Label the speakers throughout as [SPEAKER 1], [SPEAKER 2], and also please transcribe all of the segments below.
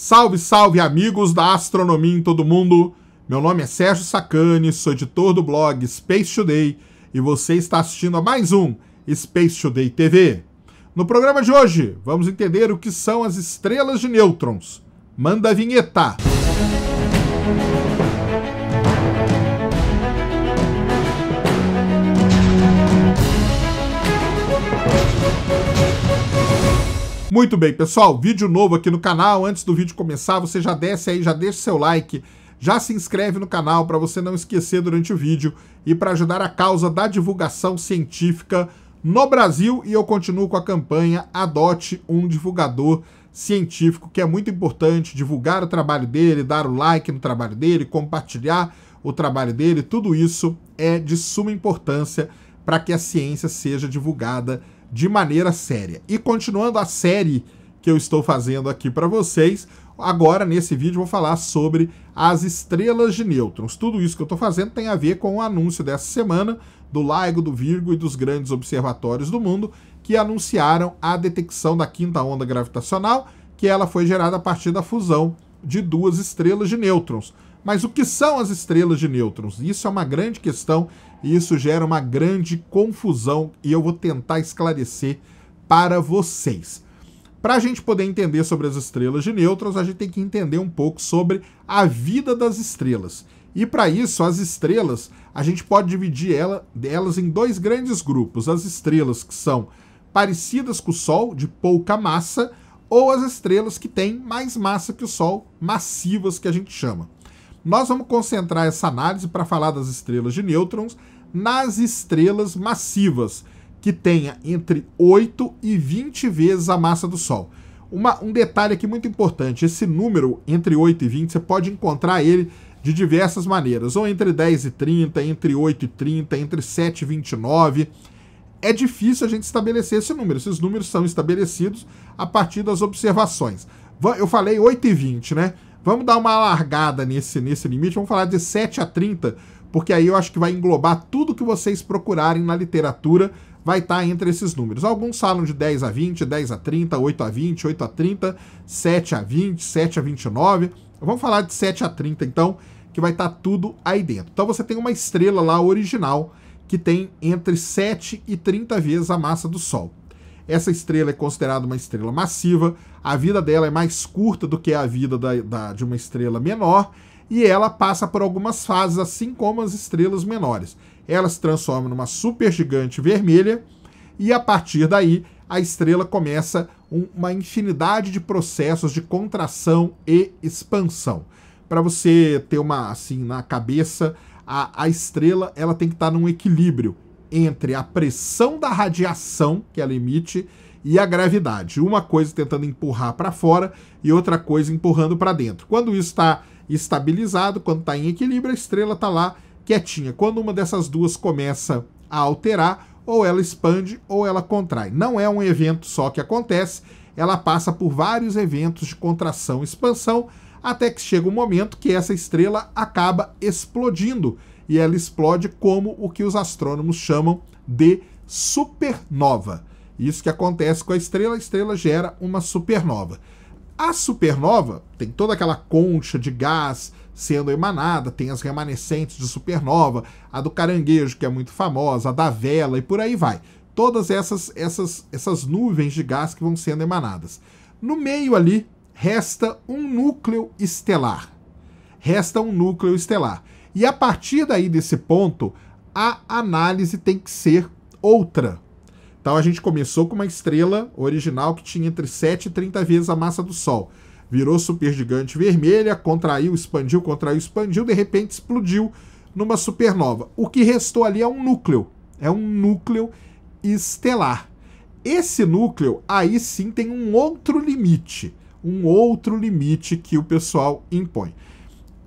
[SPEAKER 1] Salve, salve, amigos da astronomia em todo mundo! Meu nome é Sérgio Sacani, sou editor do blog Space Today e você está assistindo a mais um Space Today TV. No programa de hoje, vamos entender o que são as estrelas de nêutrons. Manda a vinheta! Música Muito bem, pessoal, vídeo novo aqui no canal. Antes do vídeo começar, você já desce aí, já deixa seu like, já se inscreve no canal para você não esquecer durante o vídeo e para ajudar a causa da divulgação científica no Brasil. E eu continuo com a campanha Adote um Divulgador Científico, que é muito importante divulgar o trabalho dele, dar o like no trabalho dele, compartilhar o trabalho dele. Tudo isso é de suma importância para que a ciência seja divulgada de maneira séria. E continuando a série que eu estou fazendo aqui para vocês, agora nesse vídeo vou falar sobre as estrelas de nêutrons. Tudo isso que eu estou fazendo tem a ver com o anúncio dessa semana do LIGO, do Virgo e dos grandes observatórios do mundo que anunciaram a detecção da quinta onda gravitacional, que ela foi gerada a partir da fusão de duas estrelas de nêutrons. Mas o que são as estrelas de nêutrons? Isso é uma grande questão e isso gera uma grande confusão e eu vou tentar esclarecer para vocês. Para a gente poder entender sobre as estrelas de nêutrons, a gente tem que entender um pouco sobre a vida das estrelas. E para isso, as estrelas, a gente pode dividir ela, elas em dois grandes grupos: as estrelas que são parecidas com o Sol, de pouca massa, ou as estrelas que têm mais massa que o Sol, massivas que a gente chama. Nós vamos concentrar essa análise para falar das estrelas de nêutrons nas estrelas massivas, que tenha entre 8 e 20 vezes a massa do Sol. Uma, um detalhe aqui muito importante: esse número entre 8 e 20, você pode encontrar ele de diversas maneiras, ou entre 10 e 30, entre 8 e 30, entre 7 e 29. É difícil a gente estabelecer esse número. Esses números são estabelecidos a partir das observações. Eu falei 8 e 20, né? Vamos dar uma largada nesse, nesse limite, vamos falar de 7 a 30, porque aí eu acho que vai englobar tudo que vocês procurarem na literatura, vai estar tá entre esses números. Alguns falam de 10 a 20, 10 a 30, 8 a 20, 8 a 30, 7 a 20, 7 a 29. Vamos falar de 7 a 30, então, que vai estar tá tudo aí dentro. Então você tem uma estrela lá original que tem entre 7 e 30 vezes a massa do Sol. Essa estrela é considerada uma estrela massiva, a vida dela é mais curta do que a vida da, da, de uma estrela menor, e ela passa por algumas fases, assim como as estrelas menores. Ela se transforma numa supergigante vermelha, e a partir daí a estrela começa uma infinidade de processos de contração e expansão. Para você ter uma assim na cabeça, a, a estrela ela tem que estar tá num equilíbrio entre a pressão da radiação que ela emite e a gravidade. Uma coisa tentando empurrar para fora e outra coisa empurrando para dentro. Quando isso está estabilizado, quando está em equilíbrio, a estrela está lá quietinha. Quando uma dessas duas começa a alterar, ou ela expande ou ela contrai. Não é um evento só que acontece, ela passa por vários eventos de contração e expansão até que chega um momento que essa estrela acaba explodindo e ela explode como o que os astrônomos chamam de supernova. Isso que acontece com a estrela, a estrela gera uma supernova. A supernova tem toda aquela concha de gás sendo emanada, tem as remanescentes de supernova, a do caranguejo, que é muito famosa, a da vela e por aí vai. Todas essas, essas, essas nuvens de gás que vão sendo emanadas. No meio ali, resta um núcleo estelar. Resta um núcleo estelar. E a partir daí desse ponto, a análise tem que ser outra. Então a gente começou com uma estrela original que tinha entre 7 e 30 vezes a massa do Sol. Virou supergigante vermelha, contraiu, expandiu, contraiu, expandiu, de repente explodiu numa supernova. O que restou ali é um núcleo, é um núcleo estelar. Esse núcleo aí sim tem um outro limite, um outro limite que o pessoal impõe.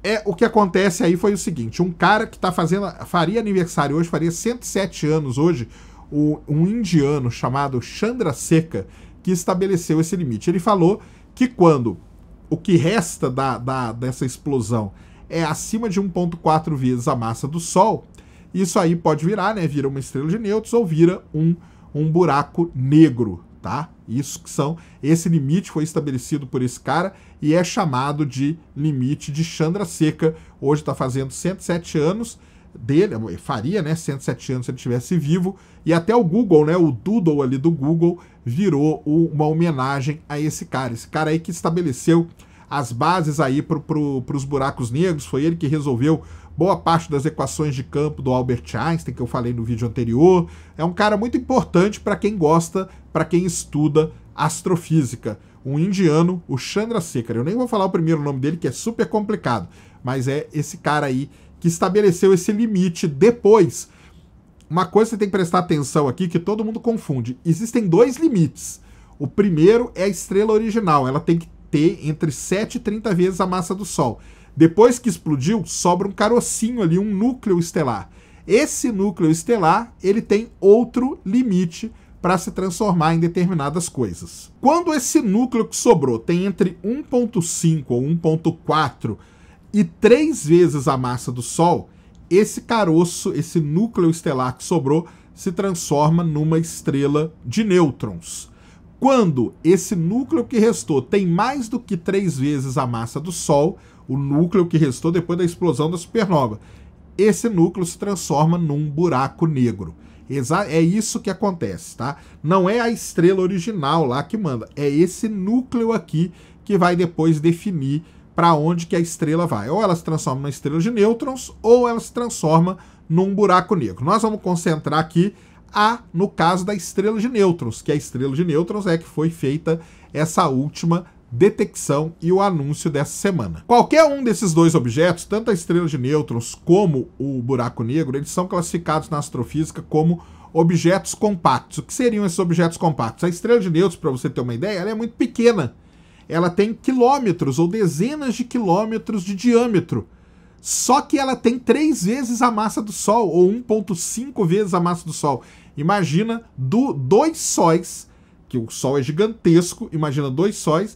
[SPEAKER 1] É, o que acontece aí foi o seguinte, um cara que tá fazendo, faria aniversário hoje, faria 107 anos hoje, o, um indiano chamado Chandra Seca, que estabeleceu esse limite. Ele falou que quando o que resta da, da dessa explosão é acima de 1.4 vezes a massa do Sol, isso aí pode virar, né? Vira uma estrela de nêutrons ou vira um, um buraco negro, tá? Isso que são esse limite foi estabelecido por esse cara e é chamado de limite de Chandra Seca. Hoje está fazendo 107 anos dele, é, faria, né, 107 anos se ele estivesse vivo, e até o Google, né, o doodle ali do Google virou uma homenagem a esse cara. Esse cara aí que estabeleceu as bases aí para pro, os buracos negros, foi ele que resolveu boa parte das equações de campo do Albert Einstein, que eu falei no vídeo anterior. É um cara muito importante para quem gosta, para quem estuda astrofísica. Um indiano, o Chandrasekhar. Eu nem vou falar o primeiro nome dele, que é super complicado, mas é esse cara aí que estabeleceu esse limite depois. Uma coisa que você tem que prestar atenção aqui, que todo mundo confunde. Existem dois limites. O primeiro é a estrela original, ela tem que ter entre 7 e 30 vezes a massa do Sol. Depois que explodiu, sobra um carocinho ali, um núcleo estelar. Esse núcleo estelar, ele tem outro limite para se transformar em determinadas coisas. Quando esse núcleo que sobrou tem entre 1.5 ou 1.4 e três vezes a massa do Sol, esse caroço, esse núcleo estelar que sobrou, se transforma numa estrela de nêutrons. Quando esse núcleo que restou tem mais do que três vezes a massa do Sol, o núcleo que restou depois da explosão da supernova. Esse núcleo se transforma num buraco negro. É isso que acontece, tá? Não é a estrela original lá que manda, é esse núcleo aqui que vai depois definir para onde que a estrela vai. Ou ela se transforma numa estrela de nêutrons, ou ela se transforma num buraco negro. Nós vamos concentrar aqui a, no caso da estrela de nêutrons, que a estrela de nêutrons é que foi feita essa última detecção e o anúncio dessa semana. Qualquer um desses dois objetos, tanto a estrela de nêutrons como o buraco negro, eles são classificados na astrofísica como objetos compactos. O que seriam esses objetos compactos? A estrela de nêutrons, para você ter uma ideia, ela é muito pequena. Ela tem quilômetros ou dezenas de quilômetros de diâmetro. Só que ela tem três vezes a massa do Sol, ou 1,5 vezes a massa do Sol. Imagina do, dois sóis, que o Sol é gigantesco, imagina dois sóis,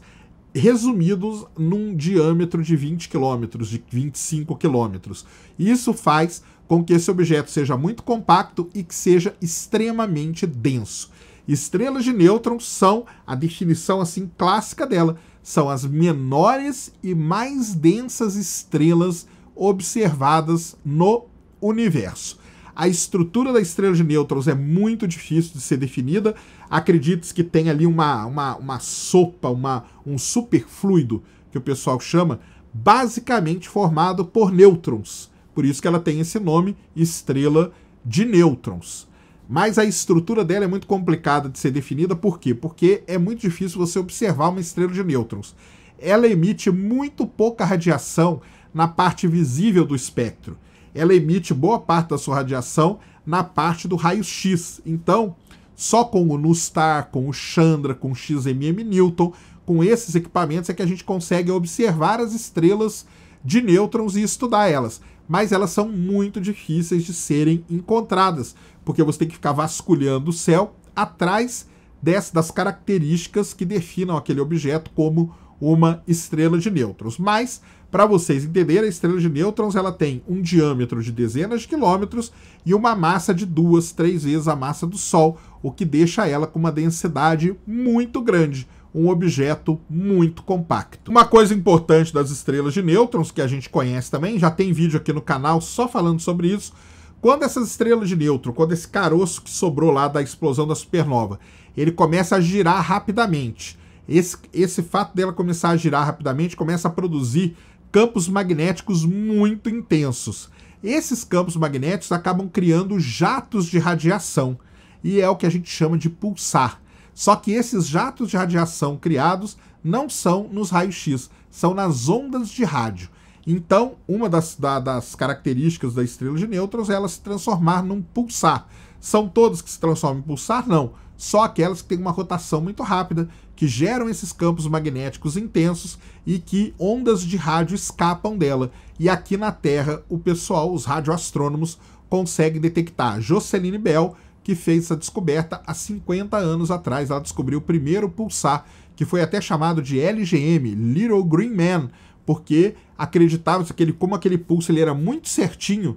[SPEAKER 1] resumidos num diâmetro de 20 km, de 25 km. Isso faz com que esse objeto seja muito compacto e que seja extremamente denso. Estrelas de nêutrons são a definição assim clássica dela, são as menores e mais densas estrelas observadas no universo. A estrutura da estrela de nêutrons é muito difícil de ser definida, acredites que tem ali uma, uma, uma sopa, uma, um superfluido, que o pessoal chama, basicamente formado por nêutrons. Por isso que ela tem esse nome, estrela de nêutrons. Mas a estrutura dela é muito complicada de ser definida, por quê? Porque é muito difícil você observar uma estrela de nêutrons. Ela emite muito pouca radiação na parte visível do espectro. Ela emite boa parte da sua radiação na parte do raio-x. Então, só com o Nustar, com o Chandra, com o XMM Newton, com esses equipamentos é que a gente consegue observar as estrelas de nêutrons e estudar elas. Mas elas são muito difíceis de serem encontradas, porque você tem que ficar vasculhando o céu atrás dessas, das características que definam aquele objeto como uma estrela de nêutrons. Mas, para vocês entenderem, a estrela de nêutrons ela tem um diâmetro de dezenas de quilômetros e uma massa de duas, três vezes a massa do Sol, o que deixa ela com uma densidade muito grande, um objeto muito compacto. Uma coisa importante das estrelas de nêutrons, que a gente conhece também, já tem vídeo aqui no canal só falando sobre isso, quando essas estrelas de neutro, quando esse caroço que sobrou lá da explosão da supernova, ele começa a girar rapidamente esse, esse fato dela começar a girar rapidamente começa a produzir campos magnéticos muito intensos. Esses campos magnéticos acabam criando jatos de radiação, e é o que a gente chama de pulsar. Só que esses jatos de radiação criados não são nos raios-x, são nas ondas de rádio. Então, uma das, da, das características da estrela de nêutrons é ela se transformar num pulsar. São todos que se transformam em pulsar? Não. Só aquelas que têm uma rotação muito rápida, que geram esses campos magnéticos intensos e que ondas de rádio escapam dela. E aqui na Terra, o pessoal, os radioastrônomos, conseguem detectar. Jocelyn Bell, que fez essa descoberta há 50 anos atrás, ela descobriu o primeiro pulsar, que foi até chamado de LGM, Little Green Man, porque acreditava-se que ele, como aquele pulso ele era muito certinho,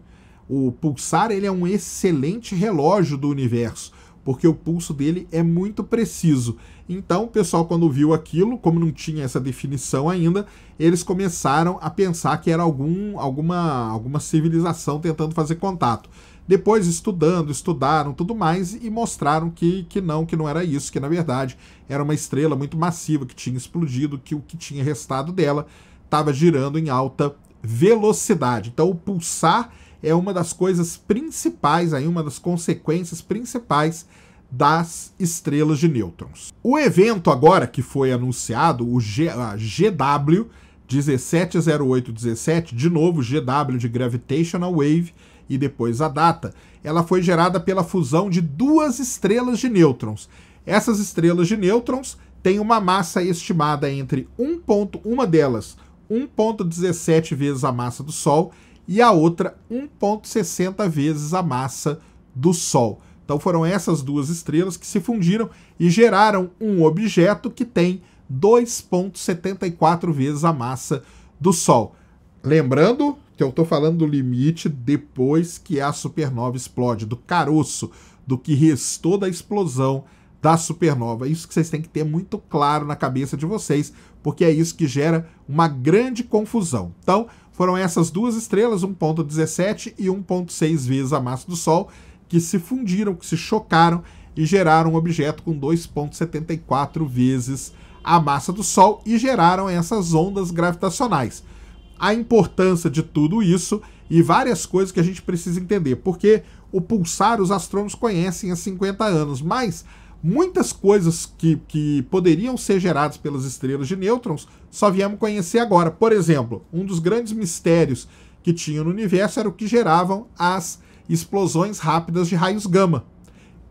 [SPEAKER 1] o pulsar ele é um excelente relógio do universo, porque o pulso dele é muito preciso. Então, o pessoal, quando viu aquilo, como não tinha essa definição ainda, eles começaram a pensar que era algum, alguma, alguma civilização tentando fazer contato. Depois, estudando, estudaram tudo mais e mostraram que, que não, que não era isso, que na verdade era uma estrela muito massiva que tinha explodido, que o que tinha restado dela estava girando em alta velocidade. Então, o pulsar é uma das coisas principais, aí, uma das consequências principais das estrelas de nêutrons. O evento agora que foi anunciado, o G, a GW 170817, de novo GW de Gravitational Wave e depois a data, ela foi gerada pela fusão de duas estrelas de nêutrons. Essas estrelas de nêutrons têm uma massa estimada entre 1. Ponto, uma delas 1.17 vezes a massa do Sol e a outra 1,60 vezes a massa do Sol. Então foram essas duas estrelas que se fundiram e geraram um objeto que tem 2,74 vezes a massa do Sol. Lembrando que eu estou falando do limite depois que a supernova explode, do caroço, do que restou da explosão da supernova. Isso que vocês têm que ter muito claro na cabeça de vocês, porque é isso que gera uma grande confusão. Então, foram essas duas estrelas, 1.17 e 1.6 vezes a massa do Sol, que se fundiram, que se chocaram e geraram um objeto com 2.74 vezes a massa do Sol e geraram essas ondas gravitacionais. A importância de tudo isso e várias coisas que a gente precisa entender, porque o pulsar os astrônomos conhecem há 50 anos, mas muitas coisas que, que poderiam ser geradas pelas estrelas de nêutrons só viemos conhecer agora. Por exemplo, um dos grandes mistérios que tinha no universo era o que geravam as explosões rápidas de raios gama.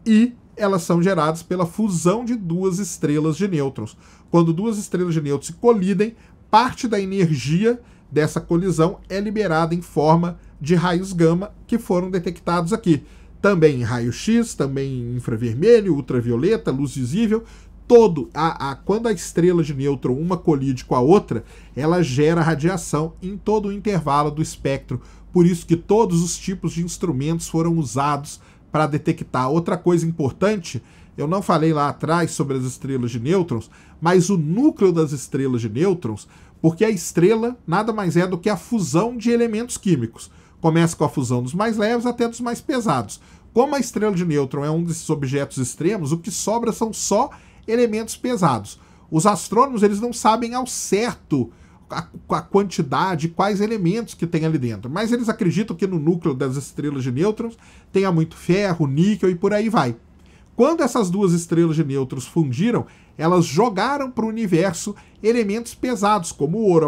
[SPEAKER 1] E elas são geradas pela fusão de duas estrelas de nêutrons. Quando duas estrelas de nêutrons se colidem, parte da energia dessa colisão é liberada em forma de raios gama que foram detectados aqui também em raio-x, também em infravermelho, ultravioleta, luz visível, todo a, a quando a estrela de nêutron uma colide com a outra, ela gera radiação em todo o intervalo do espectro. Por isso que todos os tipos de instrumentos foram usados para detectar. Outra coisa importante, eu não falei lá atrás sobre as estrelas de nêutrons, mas o núcleo das estrelas de nêutrons, porque a estrela nada mais é do que a fusão de elementos químicos. Começa com a fusão dos mais leves até dos mais pesados. Como a estrela de nêutron é um desses objetos extremos, o que sobra são só elementos pesados. Os astrônomos eles não sabem ao certo a, a quantidade, quais elementos que tem ali dentro, mas eles acreditam que no núcleo das estrelas de nêutrons tenha muito ferro, níquel e por aí vai. Quando essas duas estrelas de nêutrons fundiram, elas jogaram para o universo elementos pesados, como ouro,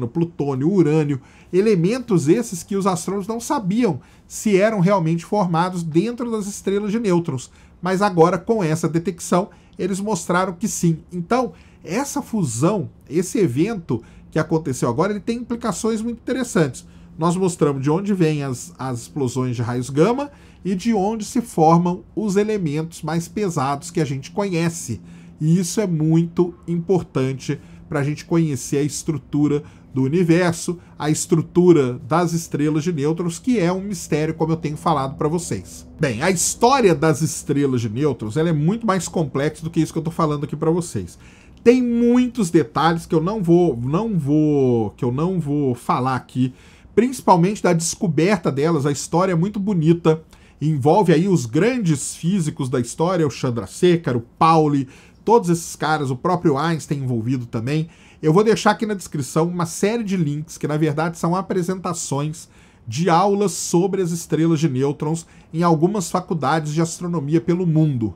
[SPEAKER 1] o plutônio, urânio, Elementos esses que os astrônomos não sabiam se eram realmente formados dentro das estrelas de nêutrons, mas agora com essa detecção eles mostraram que sim. Então, essa fusão, esse evento que aconteceu agora, ele tem implicações muito interessantes. Nós mostramos de onde vêm as, as explosões de raios gama e de onde se formam os elementos mais pesados que a gente conhece. E isso é muito importante para a gente conhecer a estrutura do universo, a estrutura das estrelas de nêutrons, que é um mistério, como eu tenho falado para vocês. Bem, a história das estrelas de nêutrons ela é muito mais complexa do que isso que eu estou falando aqui para vocês. Tem muitos detalhes que eu não vou, não vou, que eu não vou falar aqui, principalmente da descoberta delas. A história é muito bonita, envolve aí os grandes físicos da história, o Chandrasekhar, o Pauli, todos esses caras, o próprio Einstein envolvido também. Eu vou deixar aqui na descrição uma série de links que, na verdade, são apresentações de aulas sobre as estrelas de nêutrons em algumas faculdades de astronomia pelo mundo.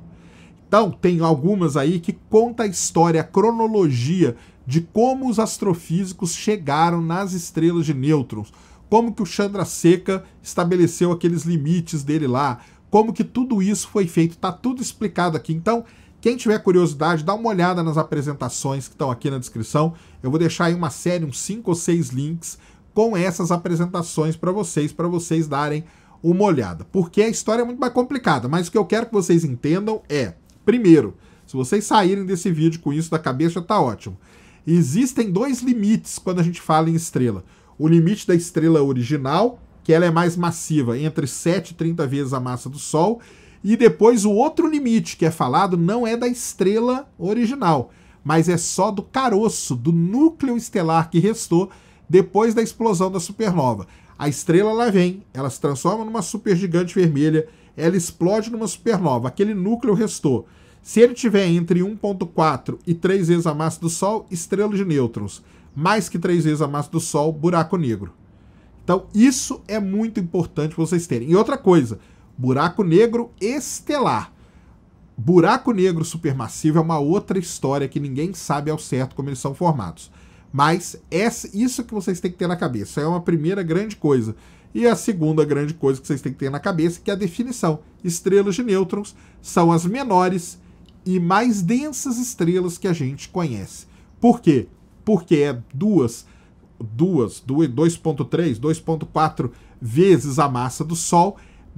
[SPEAKER 1] Então, tem algumas aí que conta a história, a cronologia de como os astrofísicos chegaram nas estrelas de nêutrons, como que o Seca estabeleceu aqueles limites dele lá, como que tudo isso foi feito, tá tudo explicado aqui. Então, quem tiver curiosidade, dá uma olhada nas apresentações que estão aqui na descrição. Eu vou deixar aí uma série, uns 5 ou 6 links com essas apresentações para vocês, para vocês darem uma olhada. Porque a história é muito mais complicada, mas o que eu quero que vocês entendam é, primeiro, se vocês saírem desse vídeo com isso da cabeça, tá ótimo. Existem dois limites quando a gente fala em estrela. O limite da estrela original, que ela é mais massiva, entre 7 e 30 vezes a massa do Sol, e depois o outro limite que é falado não é da estrela original, mas é só do caroço, do núcleo estelar que restou depois da explosão da supernova. A estrela lá vem, ela se transforma numa supergigante vermelha, ela explode numa supernova, aquele núcleo restou. Se ele tiver entre 1.4 e 3 vezes a massa do Sol, estrela de nêutrons, mais que 3 vezes a massa do Sol, buraco negro. Então, isso é muito importante vocês terem. E outra coisa, Buraco Negro Estelar. Buraco Negro Supermassivo é uma outra história que ninguém sabe ao certo como eles são formados. Mas é isso que vocês têm que ter na cabeça é uma primeira grande coisa. E a segunda grande coisa que vocês têm que ter na cabeça é que a definição. Estrelas de nêutrons são as menores e mais densas estrelas que a gente conhece. Por quê? Porque é duas, duas, 2.3, 2.4 vezes a massa do Sol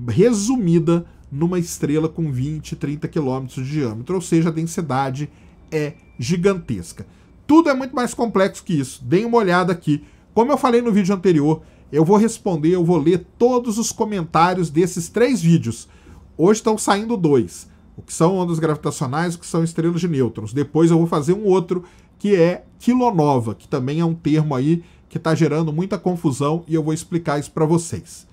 [SPEAKER 1] resumida numa estrela com 20, 30 quilômetros de diâmetro, ou seja, a densidade é gigantesca. Tudo é muito mais complexo que isso. Deem uma olhada aqui. Como eu falei no vídeo anterior, eu vou responder, eu vou ler todos os comentários desses três vídeos. Hoje estão saindo dois, o que são ondas gravitacionais, o que são estrelas de nêutrons. Depois eu vou fazer um outro que é quilonova, que também é um termo aí que está gerando muita confusão e eu vou explicar isso para vocês.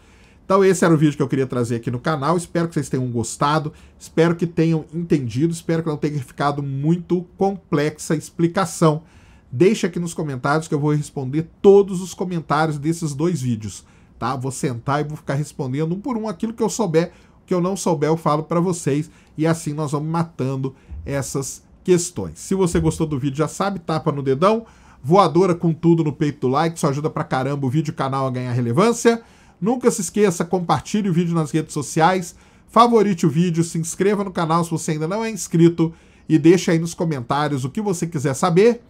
[SPEAKER 1] Então esse era o vídeo que eu queria trazer aqui no canal. Espero que vocês tenham gostado, espero que tenham entendido, espero que não tenha ficado muito complexa a explicação. Deixa aqui nos comentários que eu vou responder todos os comentários desses dois vídeos, tá? Vou sentar e vou ficar respondendo um por um aquilo que eu souber, o que eu não souber eu falo para vocês e assim nós vamos matando essas questões. Se você gostou do vídeo, já sabe, tapa no dedão, voadora com tudo no peito do like, isso ajuda pra caramba o vídeo, o canal a ganhar relevância. Nunca se esqueça, compartilhe o vídeo nas redes sociais, favorite o vídeo, se inscreva no canal se você ainda não é inscrito e deixe aí nos comentários o que você quiser saber.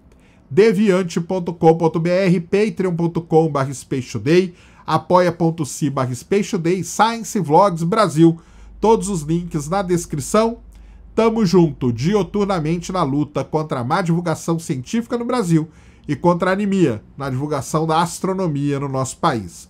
[SPEAKER 1] deviante.com.br, patreon.com.br apoia.se.br, apoia.se Science Vlogs Brasil. Todos os links na descrição. Tamo junto, dioturnamente na luta contra a má divulgação científica no Brasil e contra a anemia na divulgação da astronomia no nosso país.